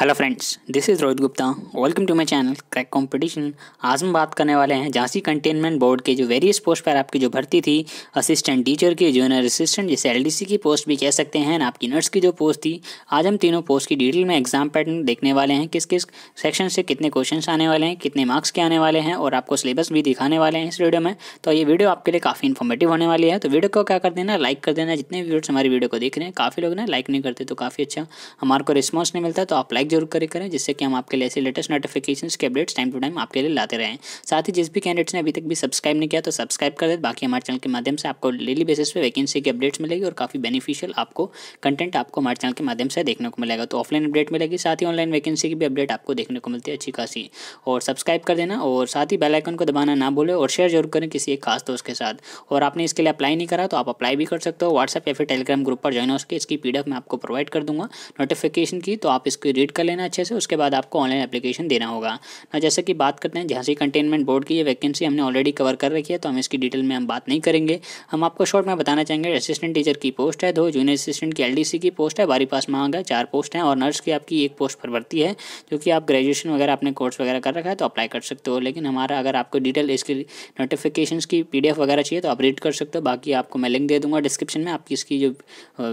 hello friends this is Rohit Gupta welcome to my channel crack competition आज हम बात करने वाले हैं झांसी कंटेनमेंट बोर्ड के जो वेरियस पोस्ट पर आपकी जो भर्ती थी असिस्टेंट टीचर की जूनियर असिस्टेंट जिसे एलडीसी की पोस्ट भी कह सकते हैं आपकी नर्स की जो पोस्ट थी आज हम तीनों पोस्ट की डिटेल में एग्जाम पैटर्न देखने वाले हैं किस किस सेक्शन से कितने क्वेश्चन आने वाले हैं कितने मार्क्स के आने वाले हैं और आपको सिलेबस भी दिखाने वाले हैं इस वीडियो में तो ये वीडियो आपके लिए काफ़ी इन्फॉर्मेटिव होने वाली है तो वीडियो को क्या कर देना लाइक कर देना जितने व्यूर्स हमारी वीडियो को देख रहे हैं काफ़ी लोग ना लाइक नहीं करते तो काफ़ी अच्छा हमारे को रिस्पॉन्स नहीं मिलता तो आप लाइक लाइक जरूर करें करें जिससे कि हम आपके लिए ऐसे लेटेस्ट नोटिफिकेशन के अपडेट्स टाइम टू टाइम आपके लिए लाते रहें साथ ही जिस भी कैंडिडेट्स ने अभी तक भी सब्सक्राइब नहीं किया तो सब्सक्राइब कर दे बाकी हमारे चैनल के माध्यम से आपको डेली बेसिस पे वैकेंसी की अपडेट्स मिलेगी और काफ़ी बेनिफिशियल आपको कंटेंट आपको हमारे चैनल के माध्यम से देखने को मिलेगा तो ऑफलाइन अपडेट मिलेगी साथ ही ऑनलाइन वैकेंसी की भी अपडेट आपको देखने को मिलती है अच्छी खासी और सब्सक्राइब कर देना और साथ ही बेलाइकन को दबाना ना भूलें और शेयर जरूर करें किसी एक खास दोस्त के साथ और आपने इसके लिए अप्लाई नहीं करा तो आप अप्लाई भी कर सकते हो व्हाट्सएप या फिर टेलीग्राम ग्रुप पर ज्वाइन हो सके इसकी पी मैं आपको प्रोवाइड कर दूंगा नोटिफिकेशन की तो आप इसको रीड कर लेना अच्छे से उसके बाद आपको ऑनलाइन एप्लीकेशन देना होगा ना जैसे कि बात करते हैं झांसी कंटेनमेंट बोर्ड की ये वैकेंसी हमने ऑलरेडी कवर कर रखी है तो हम इसकी डिटेल में हम बात नहीं करेंगे हम आपको शॉर्ट में बताना चाहेंगे असिस्टेंट टीचर की पोस्ट है दो जूनियर असिस्टेंट की एल की पोस्ट है बारी पास मांगा चार पोस्ट हैं और नर्स की आपकी एक पोस्ट पर भर्ती है जो कि आप ग्रेजुएशन वगैरह आपने कोर्स वगैरह कर रखा है तो अप्लाई कर सकते हो लेकिन हमारा अगर आपको डिटेल इसकी नोटिफिकेशन की पी वगैरह चाहिए तो आप रीड कर सकते हो बाकी आपको मैं लिंक दे दूंगा डिस्क्रिप्शन में आपकी इसकी जो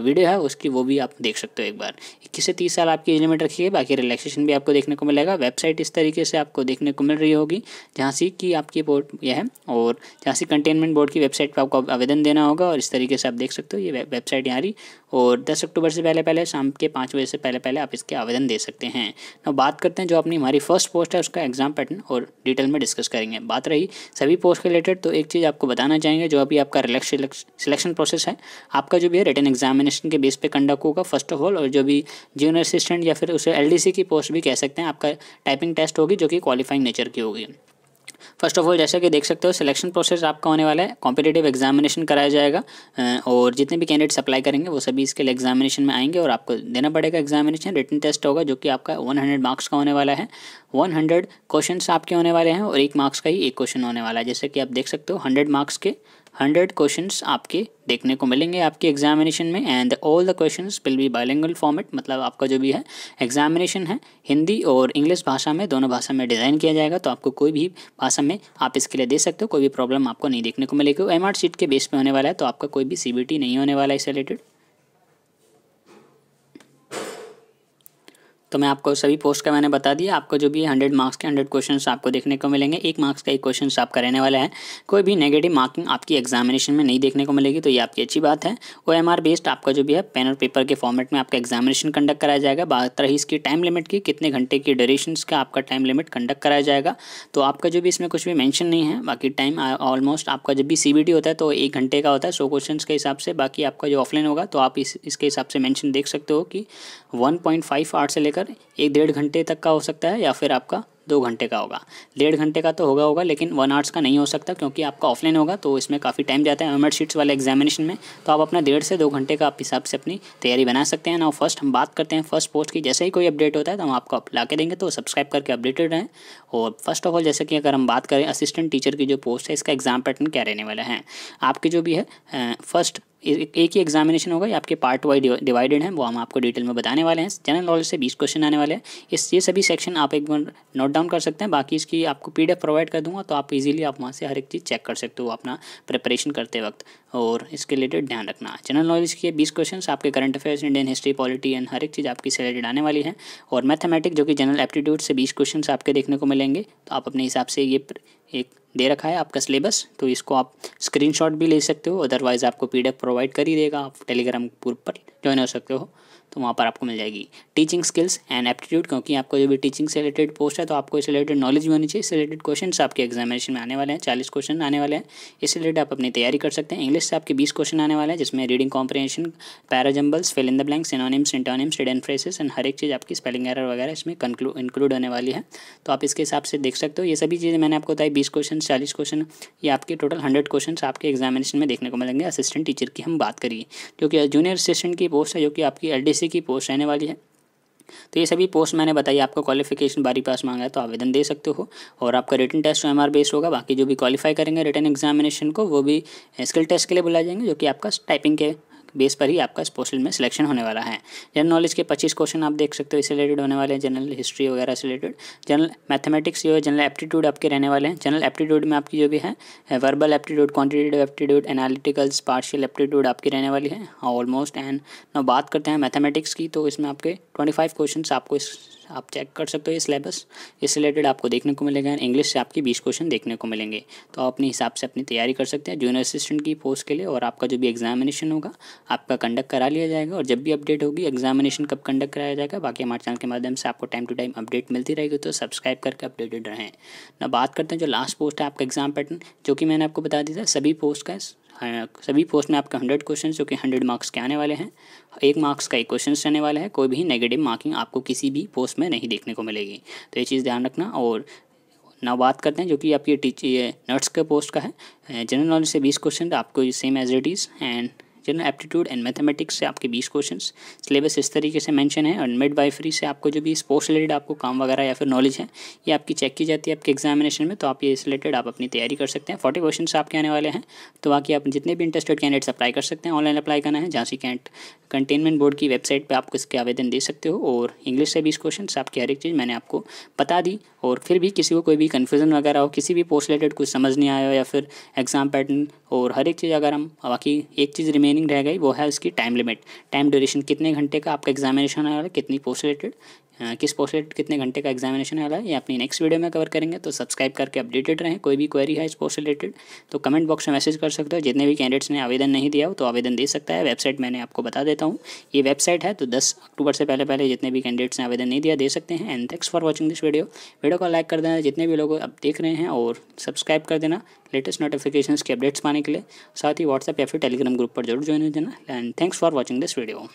वीडियो है उसकी वो भी आप देख सकते हो एक बार इक्कीस से तीस साल आपकी एज लिमिट रखिए बाकी रिलैक्सेशन भी आपको देखने को मिलेगा वेबसाइट इस तरीके से आपको देखने को मिल रही होगी झांसी की आपकी बोर्ड यह है और झांसी कंटेनमेंट बोर्ड की वेबसाइट पर आपको आवेदन देना होगा और इस तरीके से आप देख सकते हो ये वेबसाइट यहाँ रही और दस अक्टूबर से पहले पहले शाम के पाँच बजे से पहले पहले आप इसके आवेदन दे सकते हैं अब तो बात करते हैं जो अपनी हमारी फर्स्ट पोस्ट है उसका एग्जाम पैटर्न और डिटेल में डिस्कस करेंगे बात रही सभी पोस्ट के रिलेटेड तो एक चीज़ आपको बताना चाहेंगे जो अभी आपका सिलेक्शन प्रोसेस है आपका जो भी है रिटर्न एग्जामिनेशन के बेस पे कंडक्ट होगा फर्स्ट ऑफ ऑल और जो भी जूनियर असिस्टेंट या फिर उसे एल की पोस्ट भी कह सकते हैं आपका टाइपिंग टेस्ट होगी जो कि क्वालिफाइंग नेचर की होगी फर्स्ट ऑफ ऑल जैसा कि देख सकते हो सिलेक्शन प्रोसेस आपका होने वाला है कॉम्पिटेटिव एग्जामिनेशन कराया जाएगा और जितने भी कैंडिडेट्स अप्लाई करेंगे वो सभी इसके लिए एग्जामिनेशन में आएंगे और आपको देना पड़ेगा एग्जामिनेशन रिटर्न टेस्ट होगा जो कि आपका 100 मार्क्स का होने वाला है 100 क्वेश्चन आपके होने वाले हैं और एक मार्क्स का ही एक क्वेश्चन होने वाला है जैसे कि आप देख सकते हो हंड्रेड मार्क्स के हंड्रेड क्वेश्चन आपके देखने को मिलेंगे आपके एग्जामिनेशन में and all the question will be bilingual format मतलब आपका जो भी है एग्जामिनेशन है हिंदी और इंग्लिश भाषा में दोनों भाषा में डिज़ाइन किया जाएगा तो आपको कोई भी भाषा में आप इसके लिए दे सकते हो कोई भी प्रॉब्लम आपको नहीं देखने को मिलेगी एम आर सीट के बेस पे होने वाला है तो आपका कोई भी सी बी टी नहीं होने वाला है इस रिलेटेड तो मैं आपको सभी पोस्ट का मैंने बता दिया आपको जो भी हंड्रेड मार्क्स के हंड्रेड क्वेश्चन आपको देखने को मिलेंगे एक मार्क्स का एक क्वेश्चन आपका रहने वाला है कोई भी नेगेटिव मार्किंग आपकी एग्जामिनेशन में नहीं देखने को मिलेगी तो ये आपकी अच्छी बात है ओ एम आर बेस्ड आपका जो भी है पेन और पेपर के फॉर्मेट में आपका एग्जामिनेशन कंडक्ट कराया जाएगा बात रही इसकी टाइम लिमिट की कितने घंटे की ड्यूरेशन का आपका टाइम लिमिट कंडक्ट कराया जाएगा तो आपका जो भी इसमें कुछ भी मैंशन नहीं है बाकी टाइम ऑलमोस्ट आपका जब भी सी होता है तो एक घंटे का होता है सौ क्वेश्चन के हिसाब से बाकी आपका जो ऑफलाइन होगा तो आप इसके हिसाब से मैंशन देख सकते हो कि वन पॉइंट फाइव से लेकर लेकर एक डेढ़ घंटे तक का हो सकता है या फिर आपका दो घंटे का होगा डेढ़ घंटे का तो होगा होगा लेकिन वन आवर्स का नहीं हो सकता क्योंकि आपका ऑफलाइन होगा तो इसमें काफ़ी टाइम जाता है मेमर शीट्स वाले एग्जामिनेशन में तो आप अपना डेढ़ से दो घंटे का आप हिसाब से अपनी तैयारी बना सकते हैं ना फर्स्ट हम बात करते हैं फर्स्ट पोस्ट की जैसे ही कोई अपडेट होता है तो हम आपको ला के देंगे तो सब्सक्राइब करके अपडेटेड रहें और फर्स्ट ऑफ ऑल जैसे कि अगर हम बात करें असिस्टेंट टीचर की जो पोस्ट है इसका एग्जाम पैटर्न क्या रहने वाला है आपकी जो भी है फर्स्ट एक ही एग्जामिनेशन होगा ये आपके पार्ट वाइज डिवाइडेड हैं वो हम आपको डिटेल में बताने वाले हैं जनरल नॉलेज से बीस क्वेश्चन आने वाले हैं इस ये सभी सेक्शन आप एक बार नोट डाउन कर सकते हैं बाकी इसकी आपको पी प्रोवाइड कर दूंगा तो आप इजीली आप वहाँ से हर एक चीज़ चेक कर सकते हो अपना प्रिपरेशन करते वक्त और इसके रिलेटेड ध्यान रखना जनरल नॉलेज के बीस क्वेश्चन आपके current affairs Indian history polity and हर एक चीज़ आपकी सेलेटेड आने वाली है और मैथेमेटिक जो कि जनरल एप्टीट्यूड से बीस क्वेश्चन आपके देखने को मिलेंगे तो आप अपने हिसाब से ये एक दे रखा है आपका सिलेबस तो इसको आप स्क्रीनशॉट भी ले सकते हो अदरवाइज़ आपको पीडीएफ प्रोवाइड कर ही देगा आप टेलीग्राम ग्रुप पर ज्वाइन हो सकते हो तो वहाँ पर आपको मिल जाएगी टीचिंग स्किल्स एंड एप्टीट्यूड क्योंकि आपको जो भी टीचिंग से रिलेटेड पोस्ट है तो आपको इस रिलेटेड नॉलेज भी होनी चाहिए इससे रिलेटेड क्वेश्चन आपके एग्जामिनेशन में आने वाले हैं चालीस क्वेश्चन आने वाले हैं इससे रिलेटेड आप अपनी तैयारी कर सकते हैं इंग्लिश से आपके बीस क्वेश्चन आने वाले हैं जिसमें reading comprehension parajumbles fill in the blanks synonyms antonyms and phrases and हर एक चीज़ आपकी स्पेलिंग एरर वगैरह इसमें इंक्लूड होने वाली है तो आप इसके हिसाब से देख सकते हो ये सभी चीज़ें मैंने आपको बताई बीस क्वेश्चन चालीस क्वेश्चन ये आपके टोटल हंड्रेड क्वेश्चन आपके एग्जामिनेशन में देखने को मिलेंगे असिस्टेंट टीचर की हम बात करिए जो कि जूनियर असिस्टेंट की पोस्ट है जो कि आपकी एल डी बीसी की पोस्ट रहने वाली है तो ये सभी पोस्ट मैंने बताई आपको क्वालिफिकेशन बारी पास मांगा है तो आवेदन दे सकते हो और आपका written test M R based होगा बाकी जो भी क्वालिफाई करेंगे रिटर्न एग्जामिनेशन को वो भी स्किल टेस्ट के लिए बुलाए जाएंगे जो कि आपका टाइपिंग के बेस पर ही आपका पोस्टल में सिलेक्शन होने वाला है जनरल नॉलेज के पच्चीस क्वेश्चन आप देख सकते हो इससे रिलेटेड होने वाले हैं जनरल हिस्ट्री वगैरह से रिलेटेड जनरल मैथमेटिक्स जो है जनरल एप्टीट्यूड आपके रहने वाले हैं जनरल एप्टीट्यूड में आपकी जो भी है verbal aptitude quantitative aptitude analyticals partial aptitude आपकी रहने वाली है ऑलमोस्ट एंड बात करते हैं मैथमेटिक्स की तो इसमें आपके ट्वेंटी क्वेश्चन आपको इस आप चेक कर सकते हो ये सिलेबस इस रिलेटेड आपको देखने को मिलेगा इंग्लिश से आपके बीस क्वेश्चन देखने को मिलेंगे तो आप अपने हिसाब से अपनी तैयारी कर सकते हैं जूनियर असिस्टेंट की पोस्ट के लिए और आपका जो भी एग्जामिनेशन होगा आपका कंडक्ट करा लिया जाएगा और जब भी अपडेट होगी एग्जामिनेशन कब कंडक्ट कराया जाएगा बाकी हमारे चैनल के माध्यम से आपको टाइम टू टाइम अपडेट मिलती रहेगी तो सब्सक्राइब करके अपडेटेड रहें ना बात करते हैं जो लास्ट पोस्ट है आपका एग्जाम पैटर्न जो कि मैंने आपको बता दिया था सभी पोस्ट का हाँ, सभी पोस्ट में आपका हंड्रेड क्वेश्चन जो कि हंड्रेड मार्क्स के आने वाले हैं एक मार्क्स का एक क्वेश्चन रहने वाला है कोई भी नेगेटिव मार्किंग आपको किसी भी पोस्ट में नहीं देखने को मिलेगी तो ये चीज़ ध्यान रखना और ना बात करते हैं जो कि आपकी टीच नर्स के पोस्ट का है जनरल नॉलेज से बीस क्वेश्चन आपको same as it is and general aptitude and mathematics से आपके बीस क्वेश्चन सिलेबस इस तरीके से मैंशन है और मिड बाई फ्री से आपको जो भी स्पोर्ट्स रिलेटेड आपको काम वगैरह या फिर नॉलेज है ये आपकी चेक की जाती है आपके एग्जामिनेशन में तो आप ये इस रिलेटेड आप अपनी तैयारी कर सकते हैं फोर्टी क्वेश्चन आपके आने वाले हैं तो बाकी आप जितने भी इंटरेस्टेड कैंडिडेट्स अप्लाई कर सकते हैं ऑनलाइन अप्लाई करना है झांसी कैंट कंटेनमेंट बोर्ड की वेबसाइट पर आपको इसके आवेदन दे सकते हो और इंग्लिश से बीस क्वेश्चन आपकी हर एक चीज़ मैंने आपको बता दी और फिर भी किसी को कोई भी कन्फ्यूजन वगैरह हो किसी भी पोस्ट रिलेटेड कुछ समझ नहीं आया हो या फिर एग्जाम पैटर्न और हर एक चीज़ अगर हम बाकी एक चीज़ रिमेन रिमेनिंग रह गई वो है उसकी टाइम लिमिट टाइम ड्यूरेशन कितने घंटे का आपका एग्जामिनेशन आ रहा है कितनी पोस्ट रिलेटेड हाँ, किस पोस्टेड कितने घंटे का एग्जामिनेशन वाला है ये अपनी नेक्स्ट वीडियो में कवर करेंगे तो सब्सक्राइब करके अपडेटेड रहें कोई भी क्वेरी है इस पोस्ट रिलेटेड तो कमेंट बॉक्स में मैसेज कर सकते हो जितने भी कैंडिडेट्स ने आवेदन नहीं दिया हो तो आवेदन दे सकता है वेबसाइट मैंने आपको बता देता हूँ ये वेबसाइट है तो दस अक्टूबर से पहले पहले जितने भी कैंडिडेट्स ने आवेदन नहीं दिया दे सकते हैं and thanks for watching this video video को लाइक कर देना जितने भी लोग आप देख रहे हैं और सब्सक्राइब कर देना लेटेस्ट नोटिफिकेशन के अपडेट्स पाने के लिए साथ ही व्हाट्सएप या फिर टेलीग्राम ग्रुप पर जरूर ज्वाइन हो देना and thanks for watching this video